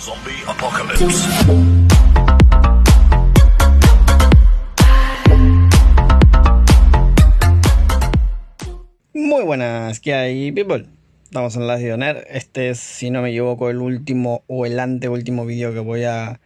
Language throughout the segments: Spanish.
Zombie Apocalypse. Muy buenas, que hay, people? Estamos en las Dioner. Este es, si no me equivoco, el último o el anteúltimo video que voy a,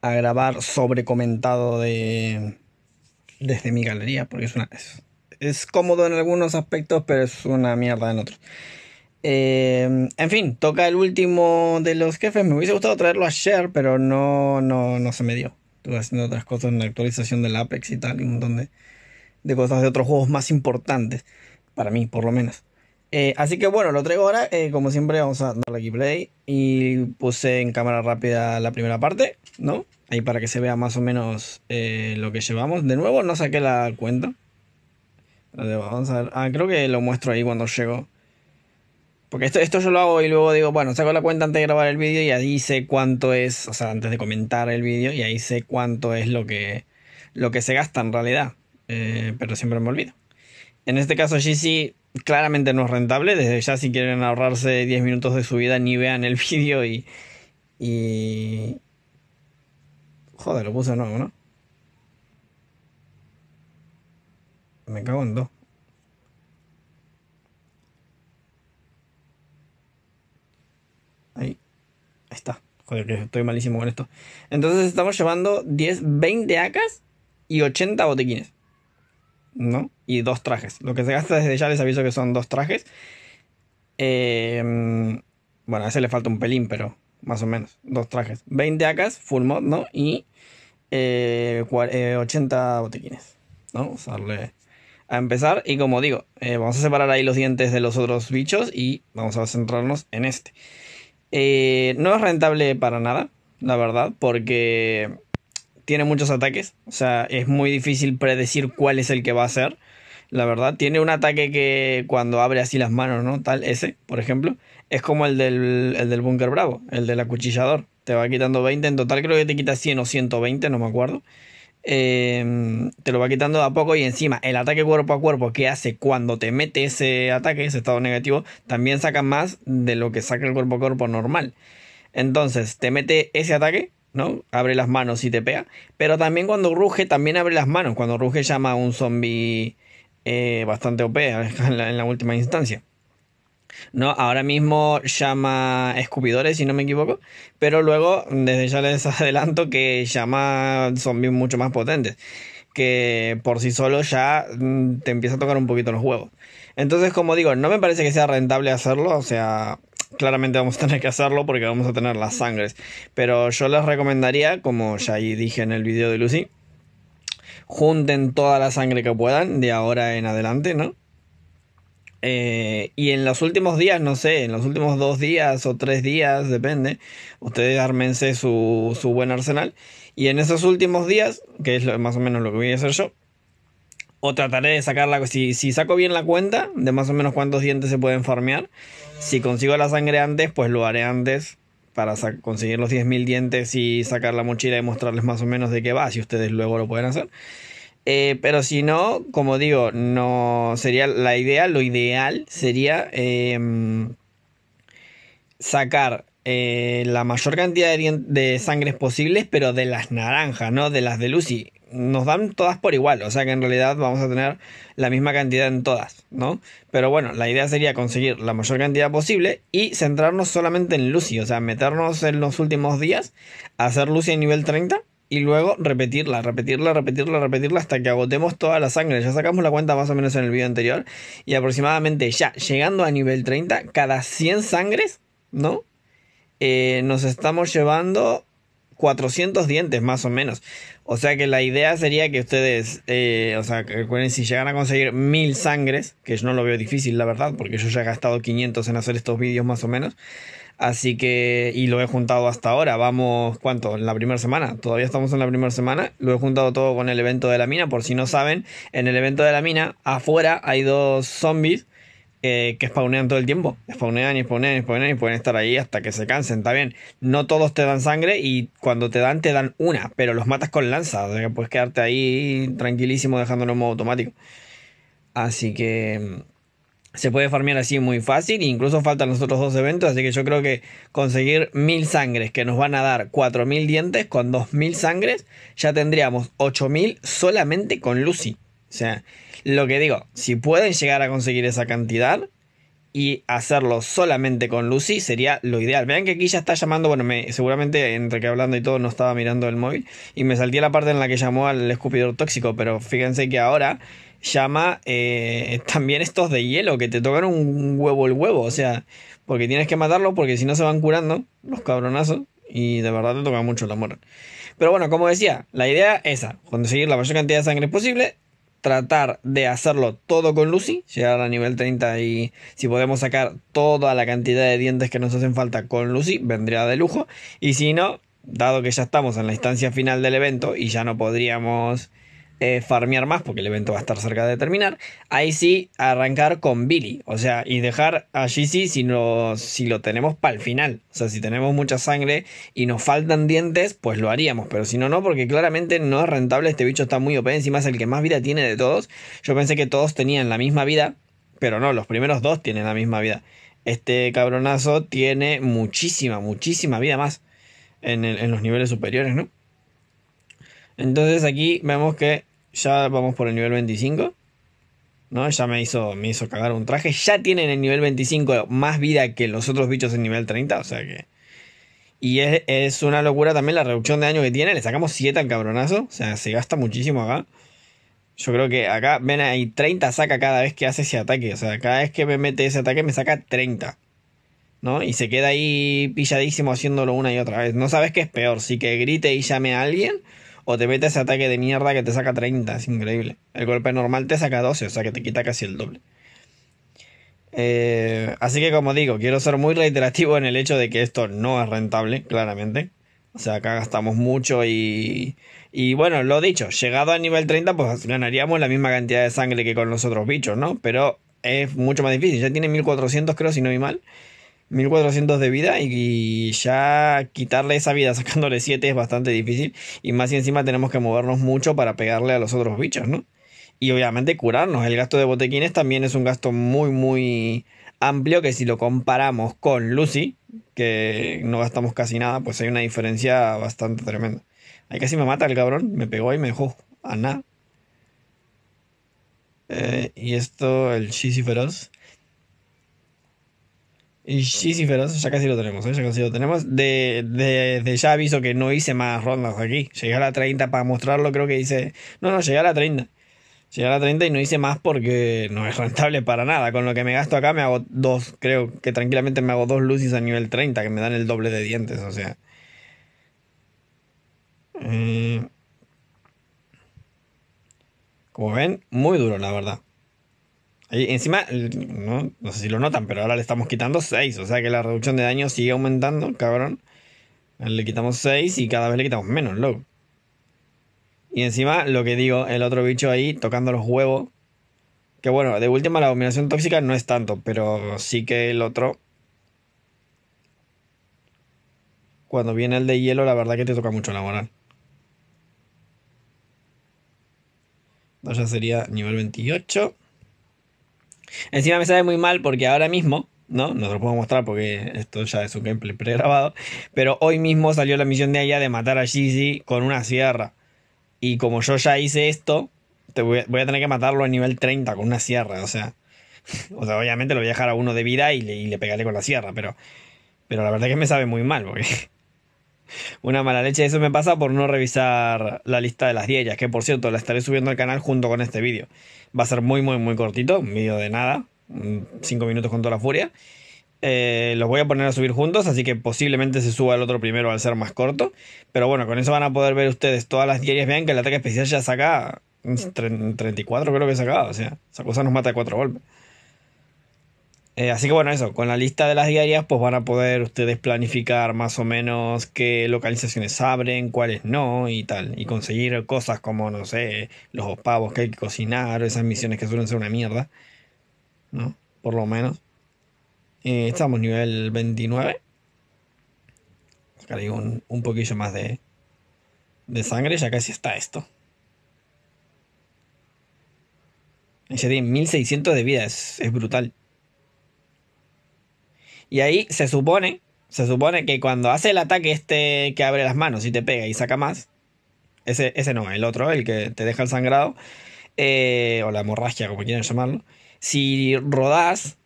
grabar sobre comentado de desde mi galería, porque es una es cómodo en algunos aspectos, pero es una mierda en otros. Em, en fin, toca el último de los jefes. Me hubiese gustado traerlo ayer pero no, no, se me dio. Estuve haciendo otras cosas en la actualización del Apex y tal, y un montón de, cosas de otros juegos más importantes. Para mí, por lo menos. Eh, así que bueno, lo traigo ahora. Eh, como siempre, vamos a darle aquí play. Y puse en cámara rápida la primera parte, ¿no? Ahí para que se vea más o menos eh, lo que llevamos. De nuevo, no saqué la cuenta. Vamos a ver. Ah, creo que lo muestro ahí cuando llego porque esto, esto yo lo hago y luego digo, bueno, saco la cuenta antes de grabar el vídeo y ahí sé cuánto es, o sea, antes de comentar el vídeo y ahí sé cuánto es lo que, lo que se gasta en realidad. Eh, pero siempre me olvido. En este caso, GC claramente no es rentable. Desde ya, si quieren ahorrarse 10 minutos de su vida, ni vean el vídeo y, y. Joder, lo puse de nuevo, ¿no? Me cago en dos. está. Joder, estoy malísimo con esto. Entonces estamos llevando 10, 20 acas y 80 botiquines. ¿No? Y dos trajes. Lo que se gasta desde ya les aviso que son dos trajes. Em, bueno, a ese le falta un pelín, pero más o menos. Dos trajes. 20 acas, full mod, ¿no? Y 80 eh, eh, botiquines. ¿No? a empezar. Y como digo, eh, vamos a separar ahí los dientes de los otros bichos y vamos a centrarnos en este. Eh, no es rentable para nada, la verdad, porque tiene muchos ataques. O sea, es muy difícil predecir cuál es el que va a ser. La verdad, tiene un ataque que cuando abre así las manos, ¿no? Tal, ese, por ejemplo, es como el del, el del Búnker Bravo, el del acuchillador. Te va quitando 20, en total creo que te quita 100 o 120, no me acuerdo. Em, te lo va quitando de a poco y encima el ataque cuerpo a cuerpo que hace cuando te mete ese ataque, ese estado negativo, también saca más de lo que saca el cuerpo a cuerpo normal. Entonces, te mete ese ataque, ¿no? Abre las manos y te pega. Pero también cuando ruge, también abre las manos. Cuando ruge llama a un zombie eh, bastante OP en la última instancia. No, ahora mismo llama escupidores, si no me equivoco. Pero luego, desde ya les adelanto que llama zombies mucho más potentes. Que por sí solo ya mm, te empieza a tocar un poquito los huevos. Entonces, como digo, no me parece que sea rentable hacerlo. O sea, claramente vamos a tener que hacerlo porque vamos a tener las sangres. Pero yo les recomendaría, como ya dije en el video de Lucy, junten toda la sangre que puedan de ahora en adelante, ¿no? Eh, y en los últimos días, no sé, en los últimos dos días o tres días, depende, ustedes armense su, buen arsenal. Y en esos últimos días, que es más o menos lo que voy a hacer yo, o trataré de sacarla. Si, si saco bien la cuenta de más o menos cuántos dientes se pueden farmear, si consigo la sangre antes, pues lo haré antes para conseguir los 10.000 dientes y sacar la mochila y mostrarles más o menos de qué va, si ustedes luego lo pueden hacer. Eh, pero si no, como digo, no sería la idea, lo ideal sería em, sacar eh, la mayor cantidad de, de, sangres posibles, pero de las naranjas, ¿no? De las de Lucy. Nos dan todas por igual, o sea que en realidad vamos a tener la misma cantidad en todas, ¿no? Pero bueno, la idea sería conseguir la mayor cantidad posible y centrarnos solamente en Lucy, o sea, meternos en los últimos días, hacer Lucy a nivel 30 y luego repetirla, repetirla, repetirla, repetirla hasta que agotemos toda la sangre. Ya sacamos la cuenta más o menos en el video anterior y aproximadamente ya llegando a nivel 30, cada 100 sangres, ¿no? Eh, nos estamos llevando 400 dientes más o menos. O sea que la idea sería que ustedes, eh, o sea, recuerden si llegan a conseguir 1000 sangres, que yo no lo veo difícil la verdad, porque yo ya he gastado 500 en hacer estos vídeos más o menos. Así que, y lo he juntado hasta ahora, vamos, ¿cuánto? En la primera semana, todavía estamos en la primera semana, lo he juntado todo con el evento de la mina, por si no saben, en el evento de la mina, afuera hay dos zombies eh, que spawnean todo el tiempo, spawnean y spawnean y y pueden estar ahí hasta que se cansen, está bien, no todos te dan sangre y cuando te dan te dan una, pero los matas con lanza, o sea que puedes quedarte ahí tranquilísimo dejándolo en modo automático. Así que... Mm, se puede farmear así muy fácil. Incluso faltan los otros dos eventos. Así que yo creo que conseguir mil sangres que nos van a dar mil dientes con mil sangres. Ya tendríamos 8000 solamente con Lucy. O sea, lo que digo, si pueden llegar a conseguir esa cantidad y hacerlo solamente con Lucy sería lo ideal. Vean que aquí ya está llamando, bueno, seguramente entre que hablando y todo no estaba mirando el móvil y me salté la parte en la que llamó al escupidor tóxico, pero fíjense que ahora llama eh, también estos de hielo, que te tocan un huevo el huevo, o sea, porque tienes que matarlo porque si no se van curando los cabronazos y de verdad te toca mucho la muerte Pero bueno, como decía, la idea es esa, conseguir la mayor cantidad de sangre posible, tratar de hacerlo todo con Lucy, llegar a nivel 30 y si podemos sacar toda la cantidad de dientes que nos hacen falta con Lucy, vendría de lujo, y si no, dado que ya estamos en la instancia final del evento y ya no podríamos eh, farmear más porque el evento va a estar cerca de terminar, ahí sí arrancar con Billy, o sea, y dejar a GC si, no, si lo tenemos para el final, o sea, si tenemos mucha sangre y nos faltan dientes, pues lo haríamos, pero si no, no, porque claramente no es rentable, este bicho está muy OP, encima es el que más vida tiene de todos, yo pensé que todos tenían la misma vida, pero no, los primeros dos tienen la misma vida, este cabronazo tiene muchísima, muchísima vida más en los niveles superiores, ¿no? Entonces aquí vemos que ya vamos por el nivel 25. ¿No? Ya me hizo, me hizo cagar un traje. Ya tienen el nivel 25 más vida que los otros bichos en nivel 30. O sea que. Y es, una locura también la reducción de daño que tiene. Le sacamos 7 al cabronazo. O sea, se gasta muchísimo acá. Yo creo que acá, ven ahí, 30 saca cada vez que hace ese ataque. O sea, cada vez que me mete ese ataque me saca 30. ¿No? Y se queda ahí pilladísimo haciéndolo una y otra vez. No sabes qué es peor, si que grite y llame a alguien o te mete ese ataque de mierda que te saca 30, es increíble. El golpe normal te saca 12, o sea que te quita casi el doble. Eh, así que como digo, quiero ser muy reiterativo en el hecho de que esto no es rentable, claramente. O sea, acá gastamos mucho y, y bueno, lo dicho, llegado a nivel 30 pues ganaríamos la misma cantidad de sangre que con los otros bichos, ¿no? Pero es mucho más difícil, ya tiene 1400 creo si no vi mal. 1400 de vida y, ya quitarle esa vida sacándole 7 es bastante difícil. Y más y encima tenemos que movernos mucho para pegarle a los otros bichos, ¿no? Y obviamente curarnos. El gasto de botequines también es un gasto muy, muy amplio que si lo comparamos con Lucy, que no gastamos casi nada, pues hay una diferencia bastante tremenda. Ahí casi me mata el cabrón, me pegó y me dejó a nada. Eh, y esto, el Cheesy y sí, feroz, ya casi lo tenemos, ¿eh? ya casi lo tenemos. De, ya aviso que no hice más rondas aquí. Llegué a la 30 para mostrarlo, creo que hice. No, no, llegué a la 30. Llegué a la 30 y no hice más porque no es rentable para nada. Con lo que me gasto acá me hago dos, creo que tranquilamente me hago dos luces a nivel 30 que me dan el doble de dientes, o sea. Eh, como ven, muy duro la verdad. Y encima, no, no, sé si lo notan, pero ahora le estamos quitando 6. O sea que la reducción de daño sigue aumentando, cabrón. Le quitamos 6 y cada vez le quitamos menos, loco. Y encima, lo que digo, el otro bicho ahí tocando los huevos. Que bueno, de última la dominación tóxica no es tanto, pero sí que el otro. Cuando viene el de hielo, la verdad que te toca mucho la moral. Entonces ya sería nivel 28. Encima me sabe muy mal porque ahora mismo, ¿no? No te lo puedo mostrar porque esto ya es un gameplay pregrabado. Pero hoy mismo salió la misión de allá de matar a Gigi con una sierra. Y como yo ya hice esto, te voy, a, tener que matarlo a nivel 30 con una sierra. O sea, o obviamente lo voy a dejar a uno de vida y le, pegaré con la sierra. Pero, pero la verdad es que me sabe muy mal porque una mala leche, eso me pasa por no revisar la lista de las diellas, que por cierto la estaré subiendo al canal junto con este vídeo. Va a ser muy, muy, muy cortito, un vídeo de nada, mm, cinco minutos con toda la furia. Eh, los voy a poner a subir juntos, así que posiblemente se suba el otro primero al ser más corto. Pero bueno, con eso van a poder ver ustedes todas las diellas, Vean que el ataque especial ya saca 34, mm, creo que saca. O sea, esa cosa nos mata de 4 golpes. Eh, así que bueno, eso, con la lista de las diarias pues van a poder ustedes planificar más o menos qué localizaciones abren, cuáles no y tal. Y conseguir cosas como, no sé, los pavos que hay que cocinar, esas misiones que suelen ser una mierda. ¿No? Por lo menos. Eh, estamos nivel 29. Acá un, poquillo más de, sangre, ya casi está esto. Ya tiene 1600 de vida, es brutal. Y ahí se supone, se supone que cuando hace el ataque este que abre las manos y te pega y saca más, ese, ese no, el otro, el que te deja el sangrado, eh, o la hemorragia, como quieran llamarlo, si rodás,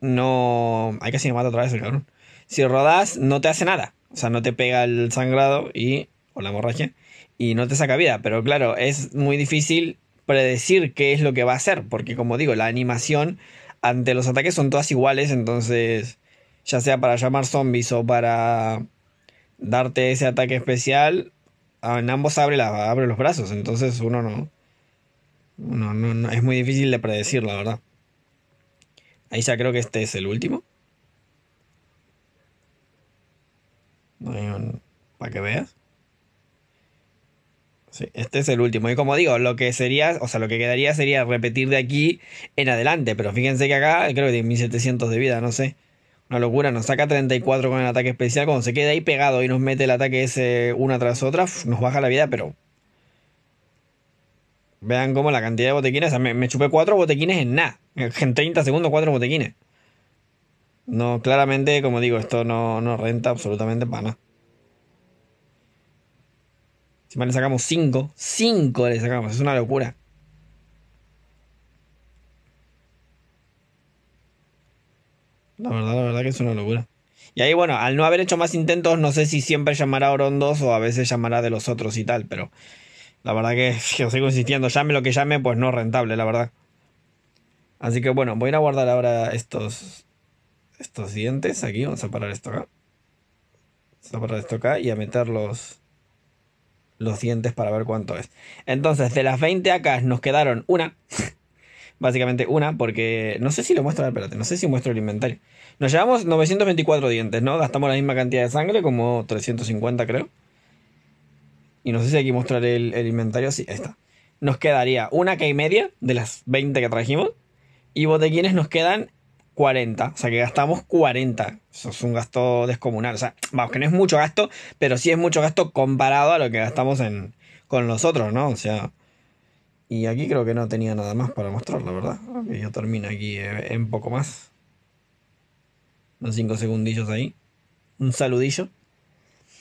no... Hay que me mata otra vez el cabrón. Si rodás, no te hace nada. O sea, no te pega el sangrado y... o la hemorragia. Y no te saca vida. Pero claro, es muy difícil predecir qué es lo que va a hacer. Porque como digo, la animación ante los ataques son todas iguales. Entonces ya sea para llamar zombies o para darte ese ataque especial, ah, en ambos abre, la, abre los brazos, entonces uno no, es muy difícil de predecir, la verdad. Ahí ya creo que este es el último. Para que veas. Sí, este es el último. Y como digo, lo que sería, o sea, lo que quedaría sería repetir de aquí en adelante. Pero fíjense que acá creo que tiene 1700 de vida, no sé. Una locura, nos saca 34 con el ataque especial. Cuando se queda ahí pegado y nos mete el ataque ese una tras otra, nos baja la vida, pero. Vean cómo la cantidad de botequines. me, chupé 4 botequines en nada. En 30 segundos, 4 botequines. No, claramente, como digo, esto no, no renta absolutamente para nada. Si mal le sacamos 5, 5 le sacamos, es una locura. La verdad, la verdad que es una locura. Y ahí, bueno, al no haber hecho más intentos, no sé si siempre llamará a Orondos o a veces llamará de los otros y tal, pero la verdad que yo sigo insistiendo, llame lo que llame, pues no es rentable, la verdad. Así que bueno, voy a ir a guardar ahora estos, estos dientes aquí, vamos a parar esto acá. Vamos esto acá y a meter los, los dientes para ver cuánto es. Entonces, de las 20 acá nos quedaron una. Básicamente una, porque no sé si lo muestro, espérate, no sé si muestro el inventario. Nos llevamos 924 dientes, ¿no? Gastamos la misma cantidad de sangre, como 350 creo. Y no sé si aquí mostrar el, inventario, sí, ahí está. Nos quedaría una K y media de las 20 que trajimos. Y botequines nos quedan 40. O sea que gastamos 40. Eso es un gasto descomunal. O sea, vamos, que no es mucho gasto, pero sí es mucho gasto comparado a lo que gastamos con los otros, ¿no? O sea, y aquí creo que no tenía nada más para mostrar, la verdad. que yo termino aquí eh, en poco más. Unos 5 segundillos ahí. Un saludillo.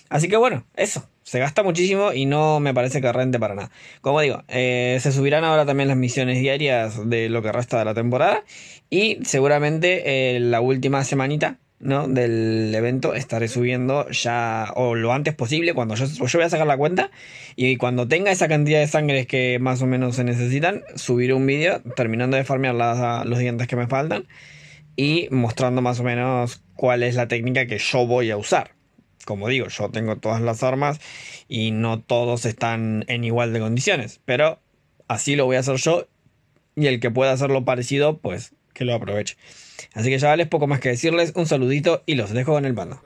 Así que bueno, eso. Se gasta muchísimo y no me parece que rente para nada. Como digo, eh, se subirán ahora también las misiones diarias de lo que resta de la temporada. Y seguramente eh, la última semanita ¿no? del evento estaré subiendo ya o lo antes posible cuando yo, yo, voy a sacar la cuenta y cuando tenga esa cantidad de sangres que más o menos se necesitan subiré un vídeo terminando de farmear los dientes que me faltan y mostrando más o menos cuál es la técnica que yo voy a usar como digo yo tengo todas las armas y no todos están en igual de condiciones pero así lo voy a hacer yo y el que pueda hacerlo parecido pues que lo aproveche. Así que ya poco más que decirles, un saludito y los dejo en el bando.